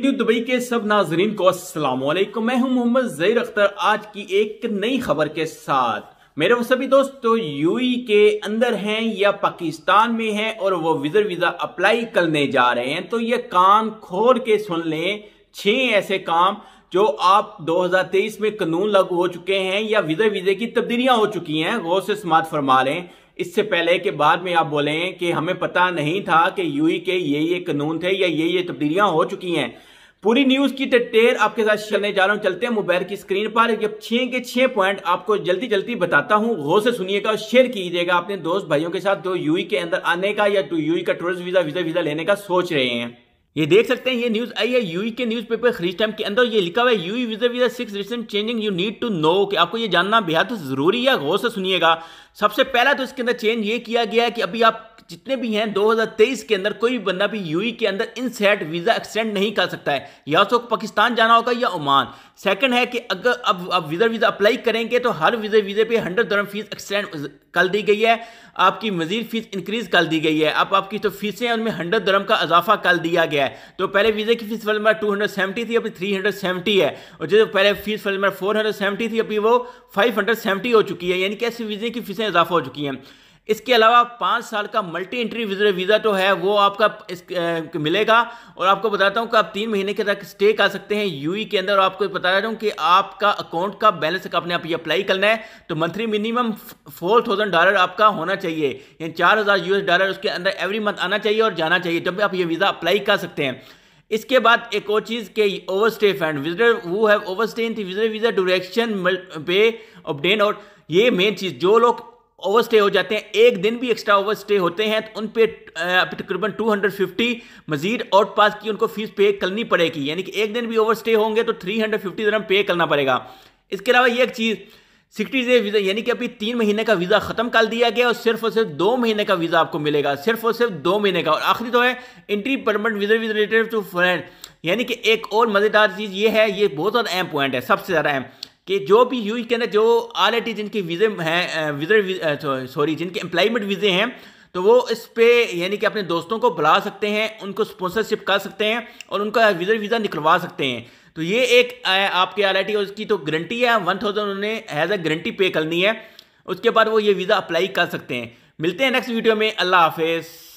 new Dubai के सब नाजरीन को असलम मैं हूं मोहम्मद जहीर अख्तर आज की एक नई खबर के साथ मेरे वो सभी दोस्त तो यूई के अंदर हैं या पाकिस्तान में हैं और वो विजर वीजा अप्लाई करने जा रहे हैं तो ये कान खोल के सुन लें छह ऐसे काम जो आप 2023 में कानून लागू हो चुके हैं या विजय वीजे की तब्दीलियां हो चुकी हैं गौर से समाज फरमा लें इससे पहले के बाद में आप बोलें कि हमें पता नहीं था कि यूई के ये ये कानून थे या ये ये तब्दीलियां हो चुकी हैं पूरी न्यूज की टेर आपके साथ चलने जा रहा हूं चलते हैं मोबाइल की स्क्रीन पर जब छह के छह पॉइंट आपको जल्दी जल्दी बताता हूं गौर से सुनिएगा और शेयर कीजिएगा अपने दोस्त भाइयों के साथ जो यूई के अंदर आने का या यूई का टूरिस्ट वीजा वीजा वीजा लेने का सोच रहे हैं ये देख सकते हैं ये न्यूज़ आई है यूई e के न्यूज पेपर खरीज टाइम के अंदर ये लिखा हुआ है UAE visa visa six recent changing you need to know कि आपको ये जानना बेहद ज़रूरी है गौर से सुनिएगा सबसे पहला तो इसके अंदर चेंज ये किया गया है कि अभी आप जितने भी हैं 2023 के अंदर कोई भी बंदा भी यूई e के अंदर इनसेट वीज़ा एक्सटेंड नहीं कर सकता है या तो पाकिस्तान जाना होगा या ओमान सेकंड है कि अगर अब आप वीज़ा वीज़ा अप्लाई करेंगे तो हर वीज़ा वीज़े पे हंड्रेड दरम फीस एक्सटेंड कल दी गई है आपकी मजीद फीस इंक्रीज कर दी गई है अब आपकी तो फीसें उनमें हंड्रेड दरम का इजाफा कल दिया गया है तो पहले वीज़े की फीस फिल्म टू हंड्रेड सेवेंटी थी अभी थ्री हंड्रेड सेवेंटी है और जो पहले फीस फिल्म फोर हंड्रेड सेवेंटी थी अभी वो फाइव हंड्रेड सेवेंटी हो चुकी है यानी कि वीज़े की फीसें इजाफा हो चुकी हैं इसके अलावा पाँच साल का मल्टी एंट्री वीज़ा तो है वो आपका इस, ए, मिलेगा और आपको बताता हूँ कि आप तीन महीने के तक स्टे कर सकते हैं यूई e के अंदर और आपको बता रहा हूँ कि आपका अकाउंट का बैलेंस अपने आप ये अप्लाई करना है तो monthly minimum four thousand dollar आपका होना चाहिए यानी चार हज़ार यूएस डॉलर उसके अंदर एवरी मंथ आना चाहिए और जाना चाहिए जब आप ये वीज़ा अप्लाई कर सकते हैं इसके बाद एक और चीज़ के ओवर स्टे फंड विजिटर वो है overstay in visitor visa direction पे ऑबडेन और ये मेन चीज़ जो लोग ओवरस्टे हो जाते हैं एक दिन भी एक्स्ट्रा ओवरस्टे होते हैं तो उन पे तकरीबन 250 मजीद आउट पास की उनको फीस पे करनी पड़ेगी यानी कि एक दिन भी ओवरस्टे होंगे तो 350 हंड्रेड दरम पे करना पड़ेगा इसके अलावा ये एक चीज़ सिक्सटी डे वीज़ा यानी कि अभी तीन महीने का वीज़ा ख़त्म कर दिया गया और सिर्फ और सिर्फ दो महीने का वीज़ा आपको मिलेगा सिर्फ और सिर्फ दो महीने का और आखिरी तो है entry permit visa with related to friend यानी कि एक और मज़ेदार चीज़ ये है ये बहुत ज़्यादा अहम पॉइंट है सबसे ज़्यादा अहम कि जो भी यू के अंदर जो ऑलरेडी जिनके वीज़े हैं वीज़र सॉरी जिनके एम्प्लॉयमेंट वीज़े हैं तो वो इस पर यानी कि अपने दोस्तों को बुला सकते हैं उनको स्पॉन्सरशिप कर सकते हैं और उनका विजर वीज़ा निकलवा सकते हैं तो ये एक आपके आर और उसकी तो गारंटी है वन थाउजेंड उन्होंने एज ए गारंटी पे करनी है उसके बाद वो ये वीज़ा अप्लाई कर सकते हैं मिलते हैं नेक्स्ट वीडियो में अल्लाह हाफिज़